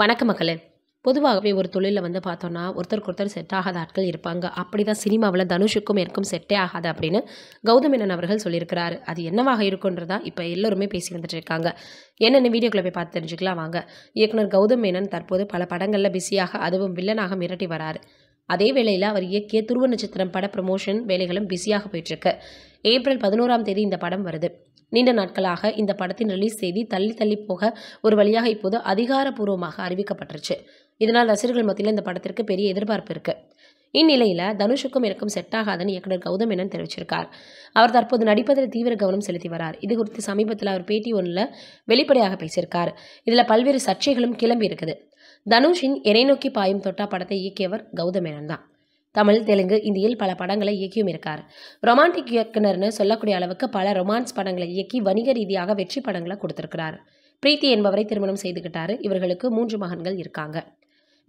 வணக்க மக்களே பொதுவாகவே ஒரு தொழிலில் வந்து பார்த்தோன்னா ஒருத்தருக்கு ஒருத்தர் செட் ஆகாத ஆட்கள் இருப்பாங்க அப்படி தான் சினிமாவில் தனுஷுக்கும் எனக்கும் செட்டே ஆகாது அப்படின்னு கௌதமேனன் அவர்கள் சொல்லியிருக்கிறாரு அது என்னவாக இருக்குன்றதா இப்போ எல்லோருமே பேசி வந்துட்டு இருக்காங்க என்னென்ன வீடியோக்களை போய் பார்த்து தெரிஞ்சுக்கலாம் வாங்க இயக்குனர் கௌதம் மேனன் தற்போது பல படங்களில் பிஸியாக அதுவும் வில்லனாக மிரட்டி வராரு அதே வேளையில் அவர் இயக்கிய துருவ நட்சத்திரம் பட ப்ரமோஷன் வேலைகளும் பிஸியாக போயிட்டுருக்கு ஏப்ரல் பதினோராம் தேதி இந்த படம் வருது நீண்ட நாட்களாக இந்த படத்தின் ரிலீஸ் செய்தி தள்ளி தள்ளி போக ஒரு வழியாக இப்போது அதிகாரப்பூர்வமாக அறிவிக்கப்பட்டுருச்சு இதனால் ரசிகர்கள் மத்தியில் இந்த படத்திற்கு பெரிய எதிர்பார்ப்பு இருக்குது இந்நிலையில் தனுஷுக்கும் எனக்கும் செட் ஆகாதன் இயக்குனர் கௌதம் மேனன் தெரிவிச்சிருக்கார் அவர் தற்போது நடிப்பதில் தீவிர கவனம் செலுத்தி வரார் இது குறித்து சமீபத்தில் அவர் பேட்டி ஒன்றில் வெளிப்படையாக பேசியிருக்கார் இதில் பல்வேறு சர்ச்சைகளும் கிளம்பி இருக்குது தனுஷின் எரை நோக்கி பாயும் தொட்டா படத்தை இயக்கியவர் கௌதம் மேனன் தான் தமிழ் தெலுங்கு இந்தியில் பல படங்களை இயக்கியும் இருக்கார் ரொமான்டிக் இயக்குனர்னு சொல்லக்கூடிய அளவுக்கு பல ரொமான்ஸ் படங்களை இயக்கி வணிக ரீதியாக வெற்றி படங்களை கொடுத்திருக்கிறார் பிரீத்தி என்பவரை திருமணம் செய்துகிட்டாரு இவர்களுக்கு மூன்று மகன்கள் இருக்காங்க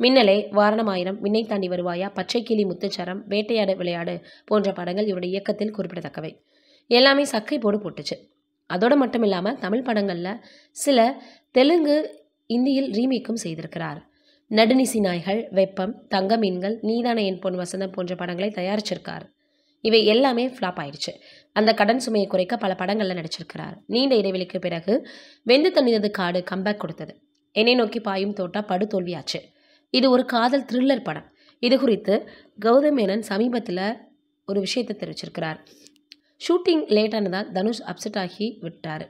மின்னலே வாரணமாயிரம் விண்ணை தாண்டி வருவாயா பச்சை கிளி முத்துச்சரம் வேட்டையாடு விளையாடு போன்ற படங்கள் இவருடைய இயக்கத்தில் குறிப்பிடத்தக்கவை எல்லாமே சக்கை போடு போட்டுச்சு அதோடு மட்டும் இல்லாமல் தமிழ் படங்களில் சில தெலுங்கு இந்தியில் ரீமேக்கும் செய்திருக்கிறார் நடுநிசி நாய்கள் வெப்பம் தங்க மீன்கள் நீதான என் பொன் வசந்தம் போன்ற படங்களை தயாரிச்சிருக்கார் இவை எல்லாமே ஃப்ளாப் ஆயிடுச்சு அந்த கடன் சுமையை குறைக்க பல படங்களில் நடிச்சிருக்கிறார் நீண்ட இடைவெளிக்கு பிறகு வெந்து தணிந்தது காடு கம்பேக் கொடுத்தது என்னை நோக்கி பாயும் தோட்டா படு தோல்வியாச்சு இது ஒரு காதல் த்ரில்லர் படம் இது குறித்து கௌதம் மேனன் சமீபத்தில் ஒரு விஷயத்தை தெரிவிச்சிருக்கிறார் ஷூட்டிங் லேட்டானதால் தனுஷ் அப்செட் ஆகி விட்டார்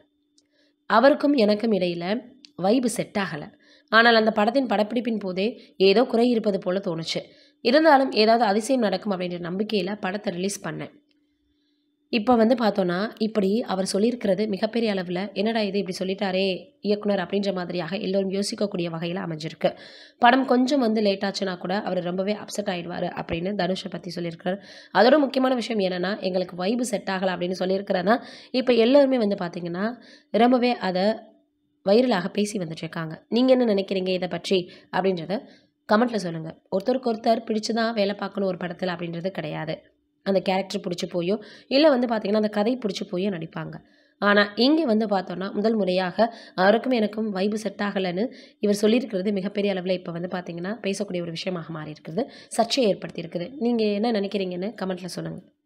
அவருக்கும் எனக்கும் இடையில் வைபு செட் ஆகலை ஆனால் அந்த படத்தின் படப்பிடிப்பின் போதே ஏதோ குறை இருப்பது போல தோணுச்சு இருந்தாலும் ஏதாவது அதிசயம் நடக்கும் அப்படின்ற நம்பிக்கையில் படத்தை ரிலீஸ் பண்ணேன் இப்போ வந்து பார்த்தோன்னா இப்படி அவர் சொல்லியிருக்கிறது மிகப்பெரிய அளவில் என்னடா இது இப்படி சொல்லிட்டாரே இயக்குனர் அப்படின்ற மாதிரியாக எல்லோரும் யோசிக்கக்கூடிய வகையில் அமைஞ்சிருக்கு படம் கொஞ்சம் வந்து லேட் ஆச்சுன்னா கூட அவர் ரொம்பவே அப்செட் ஆகிடுவார் அப்படின்னு தனுஷை பற்றி சொல்லியிருக்கிறார் அதோட முக்கியமான விஷயம் என்னென்னா எங்களுக்கு வைபு செட் ஆகலை அப்படின்னு சொல்லியிருக்கிறனா இப்போ எல்லோருமே வந்து பார்த்திங்கன்னா ரொம்பவே அதை வைரலாக பேசி வந்துட்டுருக்காங்க நீங்கள் என்ன நினைக்கிறீங்க இதை பற்றி அப்படின்றத கமெண்ட்டில் சொல்லுங்கள் ஒருத்தருக்கு ஒருத்தர் பிடிச்சு தான் வேலை பார்க்கணும் ஒரு படத்தில் அப்படின்றது கிடையாது அந்த கேரக்டர் பிடிச்சி போயோ இல்லை வந்து பார்த்திங்கன்னா அந்த கதை பிடிச்சி போயோ நடிப்பாங்க ஆனால் இங்கே வந்து பார்த்தோன்னா முதல் முறையாக அவருக்கும் எனக்கும் வைபு செட் ஆகலைன்னு இவர் சொல்லியிருக்கிறது மிகப்பெரிய அளவில் இப்போ வந்து பார்த்திங்கன்னா பேசக்கூடிய ஒரு விஷயமாக மாறி இருக்குது சர்ச்சையை ஏற்படுத்தியிருக்குது நீங்கள் என்ன நினைக்கிறீங்கன்னு கமெண்ட்டில் சொல்லுங்கள்